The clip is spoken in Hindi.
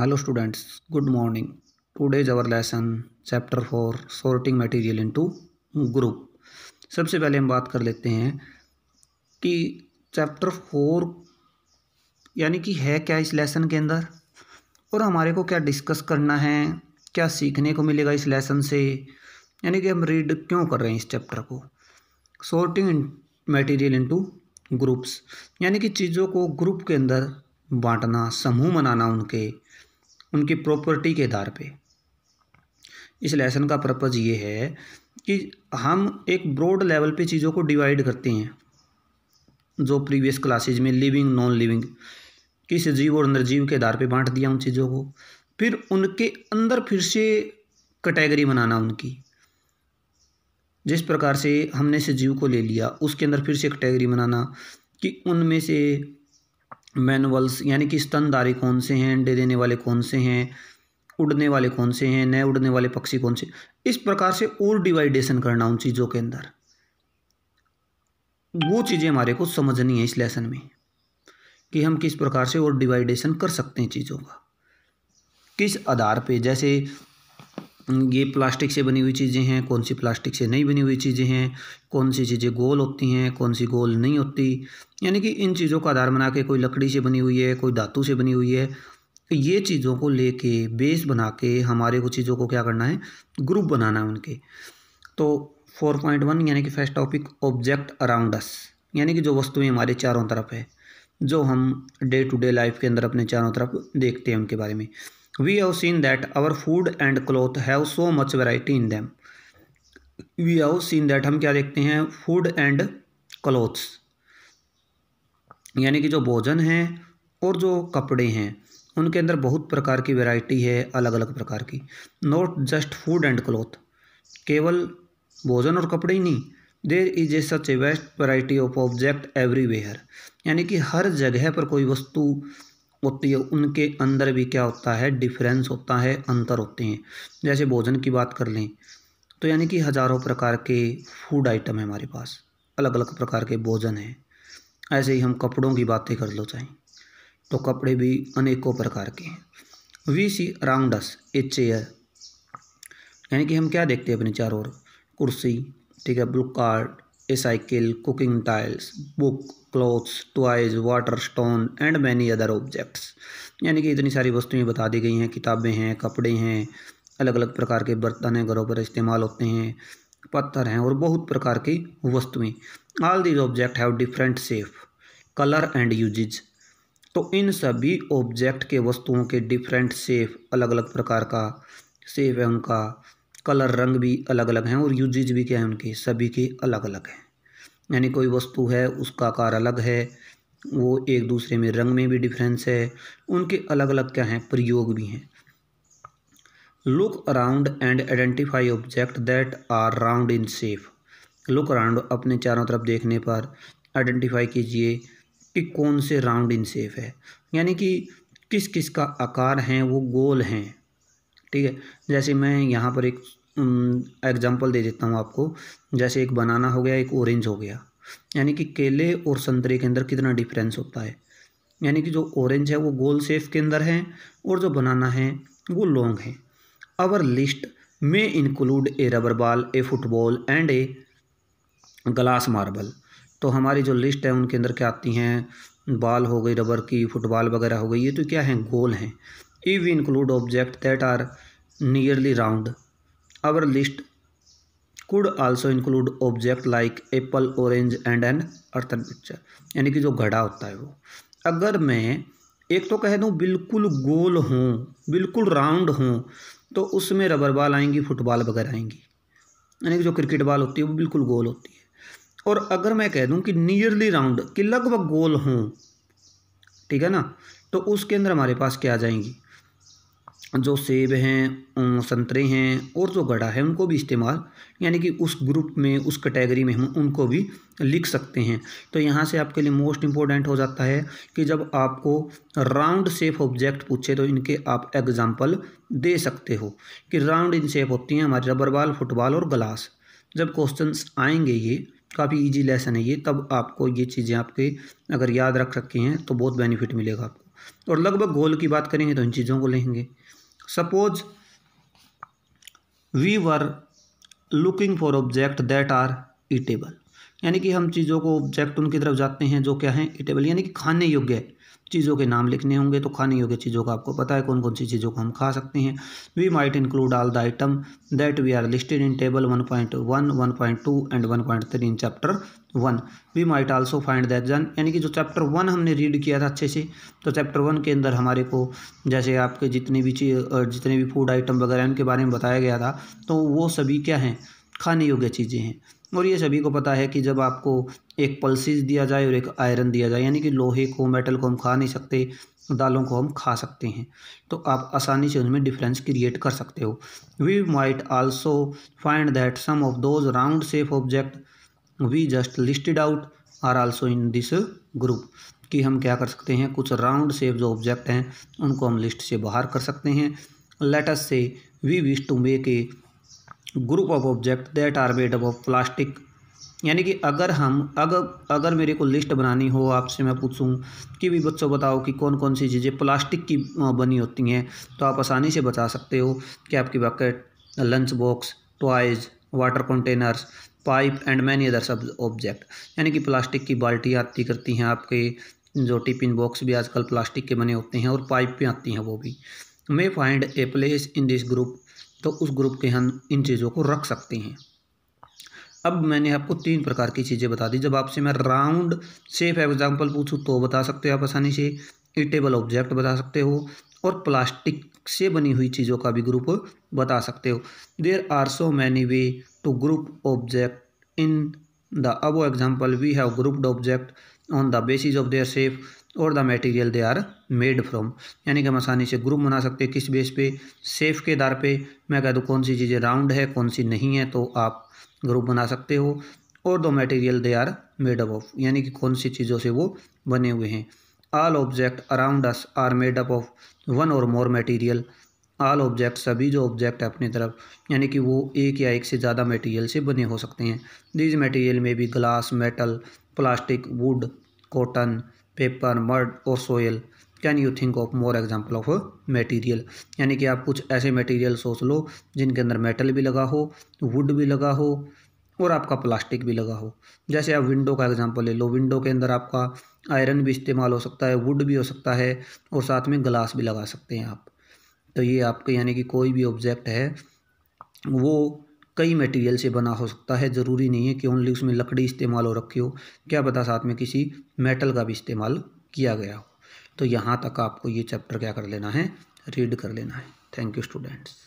hello students good morning today's our lesson chapter 4 sorting material into group सबसे पहले हम बात कर लेते हैं कि चैप्टर फोर यानी कि है क्या इस लेसन के अंदर और हमारे को क्या डिस्कस करना है क्या सीखने को मिलेगा इस लेसन से यानी कि हम रीड क्यों कर रहे हैं इस चैप्टर को सॉर्टिंग मटेरियल इनटू ग्रुप्स यानी कि चीज़ों को ग्रुप के अंदर बांटना समूह बनाना उनके उनकी प्रॉपर्टी के आधार पे इस लेसन का पर्पज़ ये है कि हम एक ब्रॉड लेवल पे चीज़ों को डिवाइड करते हैं जो प्रीवियस क्लासेज में लिविंग नॉन लिविंग किस जीव और निर्जीव के आधार पे बांट दिया उन चीज़ों को फिर उनके अंदर फिर से कैटेगरी बनाना उनकी जिस प्रकार से हमने से जीव को ले लिया उसके अंदर फिर से कैटेगरी बनाना कि उनमें से मैनुअल्स यानी कि स्तनधारी कौन से हैं अंडे देने वाले कौन से हैं उड़ने वाले कौन से हैं नए उड़ने वाले पक्षी कौन से इस प्रकार से और डिवाइडेशन करना उन चीज़ों के अंदर वो चीज़ें हमारे को समझनी है इस लेसन में कि हम किस प्रकार से और डिवाइडेशन कर सकते हैं चीज़ों का किस आधार पे जैसे ये प्लास्टिक से बनी हुई चीज़ें हैं कौन सी प्लास्टिक से नहीं बनी हुई चीज़ें हैं कौन सी चीज़ें गोल होती हैं कौन सी गोल नहीं होती यानी कि इन चीज़ों का आधार बना के कोई लकड़ी से बनी हुई है कोई धातु से बनी हुई है ये चीज़ों को लेके बेस बना के हमारे को चीज़ों को क्या करना है ग्रुप बनाना है उनके तो फोर पॉइंट वन यानी कि first topic object around us यानी कि जो वस्तुएं हमारे चारों तरफ है जो हम डे टू डे लाइफ के अंदर अपने चारों तरफ देखते हैं उनके बारे में we have seen that our food and cloth have so much variety in them we have seen that हम क्या देखते हैं फूड एंड क्लोथ्स यानी कि जो भोजन हैं और जो कपड़े हैं उनके अंदर बहुत प्रकार की वैरायटी है अलग अलग प्रकार की not just food and cloth केवल भोजन और कपड़े ही नहीं there is a such a best variety of object everywhere यानी कि हर जगह पर कोई वस्तु होती है उनके अंदर भी क्या होता है डिफरेंस होता है अंतर होते हैं जैसे भोजन की बात कर लें तो यानी कि हज़ारों प्रकार के फूड आइटम है हमारे पास अलग अलग प्रकार के भोजन हैं ऐसे ही हम कपड़ों की बातें कर लो चाहें तो कपड़े भी अनेकों प्रकार के हैं we see around us a chair यानी कि हम क्या देखते हैं अपने चारों ओर कुर्सी ठीक है bullock cart a cycle cooking tiles book clothes toys water stone and many other objects यानी कि इतनी सारी वस्तुएं बता दी गई हैं किताबें हैं कपड़े हैं अलग अलग प्रकार के बर्तन हैं घरों पर इस्तेमाल होते हैं पत्थर हैं और बहुत प्रकार की वस्तुएं all these object have different shape colour and uses तो इन सभी ऑब्जेक्ट के वस्तुओं के डिफरेंट सेफ अलग अलग प्रकार का सेफ है उनका कलर रंग भी अलग अलग हैं और यूजेज भी क्या है उनके सभी के अलग अलग हैं यानी कोई वस्तु है उसका आकार अलग है वो एक दूसरे में रंग में भी डिफरेंस है उनके अलग अलग क्या हैं प्रयोग भी हैं look around and identify object that are round in shape look around अपने चारों तरफ देखने पर आइडेंटिफाई कीजिए कि कौन से राउंड इन सेफ है यानी कि किस किस का आकार हैं वो गोल हैं ठीक है जैसे मैं यहाँ पर एक एग्जांपल दे देता हूँ आपको जैसे एक बनाना हो गया एक ऑरेंज हो गया यानी कि केले और संतरे के अंदर कितना डिफरेंस होता है यानी कि जो ऑरेंज है वो गोल सेफ के अंदर है और जो बनाना है वो लॉन्ग है अवर लिस्ट में include a rubber ball a football and a glass marble तो हमारी जो लिस्ट है उनके अंदर क्या आती हैं बॉल हो गई रबर की फुटबॉल वगैरह हो गई ये तो क्या हैं गोल हैं if we include objects that are nearly round our list could also include object like apple orange and an earthen picture यानी कि जो घड़ा होता है वो अगर मैं एक तो कह दूँ बिल्कुल गोल हों बिल्कुल राउंड हों तो उसमें रबर बॉल आएंगी फुटबॉल वगैरह आएंगी यानी कि जो क्रिकेट बॉल होती है वो बिल्कुल गोल होती है और अगर मैं कह दूँ कि नियरली राउंड कि लगभग गोल हों ठीक है ना तो उसके अंदर हमारे पास क्या आ जाएंगी जो सेब हैं संतरे हैं और जो गढ़ा है उनको भी इस्तेमाल यानी कि उस ग्रुप में उस कैटेगरी में हम उनको भी लिख सकते हैं तो यहाँ से आपके लिए मोस्ट इम्पोर्टेंट हो जाता है कि जब आपको राउंड शेप ऑब्जेक्ट पूछे तो इनके आप एग्जाम्पल दे सकते हो कि राउंड इन शेप होती हैं हमारी रबर बॉल फुटबॉल और ग्लास जब क्वेश्चन आएंगे ये काफ़ी ईजी लेसन है ये तब आपको ये चीज़ें आपके अगर याद रख रखी हैं तो बहुत बेनिफिट मिलेगा आपको और लगभग गोल की बात करेंगे तो इन चीज़ों को लेंगे suppose we were looking for object that are eatable यानी कि हम चीज़ों को ऑब्जेक्ट उनकी तरफ जाते हैं जो क्या है ईटेबल यानी कि खाने योग्य है चीज़ों के नाम लिखने होंगे तो खाने योग्य चीज़ों का आपको पता है कौन कौन सी चीज़ों को हम खा सकते हैं we might include all the item that we are listed in table one point one one point two and one point three in chapter one we might also find that जन यानी कि जो चैप्टर वन हमने रीड किया था अच्छे से तो चैप्टर वन के अंदर हमारे को जैसे आपके जितने भी जितने भी फूड आइटम वगैरह इनके बारे में बताया गया था तो वो सभी क्या हैं खाने योग्य चीज़ें हैं और ये सभी को पता है कि जब आपको एक पल्सिस दिया जाए और एक आयरन दिया जाए यानी कि लोहे को मेटल को हम खा नहीं सकते दालों को हम खा सकते हैं तो आप आसानी से उनमें डिफरेंस क्रिएट कर सकते हो we might also find that some of those round shape object we just listed out are also in this group कि हम क्या कर सकते हैं कुछ राउंड सेफ जो ऑब्जेक्ट हैं उनको हम लिस्ट से बाहर कर सकते हैं let's say we wish to make a group of object that are made up of plastic यानी कि अगर हम अगर अगर मेरे को लिस्ट बनानी हो आपसे मैं पूछूं कि भी बच्चों बताओ कि कौन कौन सी चीज़ें प्लास्टिक की बनी होती हैं तो आप आसानी से बता सकते हो कि आपकी bucket lunch box toys water containers pipe and many other सब ऑब्जेक्ट यानी कि प्लास्टिक की बाल्टियाँ आती करती हैं आपके जो टिफिन बॉक्स भी आजकल प्लास्टिक के बने होते हैं और पाइप भी आती हैं वो भी may find a place in this group तो उस ग्रुप के हम इन चीज़ों को रख सकते हैं अब मैंने आपको तीन प्रकार की चीज़ें बता दी जब आपसे मैं राउंड सेफ एग्जाम्पल पूछूँ तो बता सकते हो आप आसानी से ईटेबल ऑब्जेक्ट बता सकते हो और प्लास्टिक से बनी हुई चीज़ों का भी ग्रुप बता सकते हो there are so many way to group object in the above example we have grouped object on the basis of their shape or the material they are made from यानी कि हम आसानी से ग्रुप बना सकते हैं किस बेस पे सेफ के आधार पे मैं कह दूँ कौन सी चीज़ें राउंड है कौन सी नहीं है तो आप ग्रुप बना सकते हो और दो material they are made up of यानी कि कौन सी चीज़ों से वो बने हुए हैं all object around us are made up of one or more material all object सभी जो ऑब्जेक्ट है अपनी तरफ यानी कि वो एक या एक से ज़्यादा मटीरियल से बने हो सकते हैं दीज मटीरियल में भी glass metal plastic wood cotton paper mud और soil can you think of more example of material यानी कि आप कुछ ऐसे मटीरियल सोच लो जिनके अंदर मेटल भी लगा हो वुड भी लगा हो और आपका प्लास्टिक भी लगा हो जैसे आप विंडो का एग्ज़ाम्पल ले लो विंडो के अंदर आपका आयरन भी इस्तेमाल हो सकता है वुड भी हो सकता है और साथ में ग्लास भी लगा सकते हैं आप तो ये आपके यानी कि कोई भी ऑब्जेक्ट है वो कई मटेरियल से बना हो सकता है ज़रूरी नहीं है कि ओनली उसमें लकड़ी इस्तेमाल हो रखी हो क्या पता साथ में किसी मेटल का भी इस्तेमाल किया गया हो तो यहाँ तक आपको ये चैप्टर क्या कर लेना है रीड कर लेना है थैंक यू स्टूडेंट्स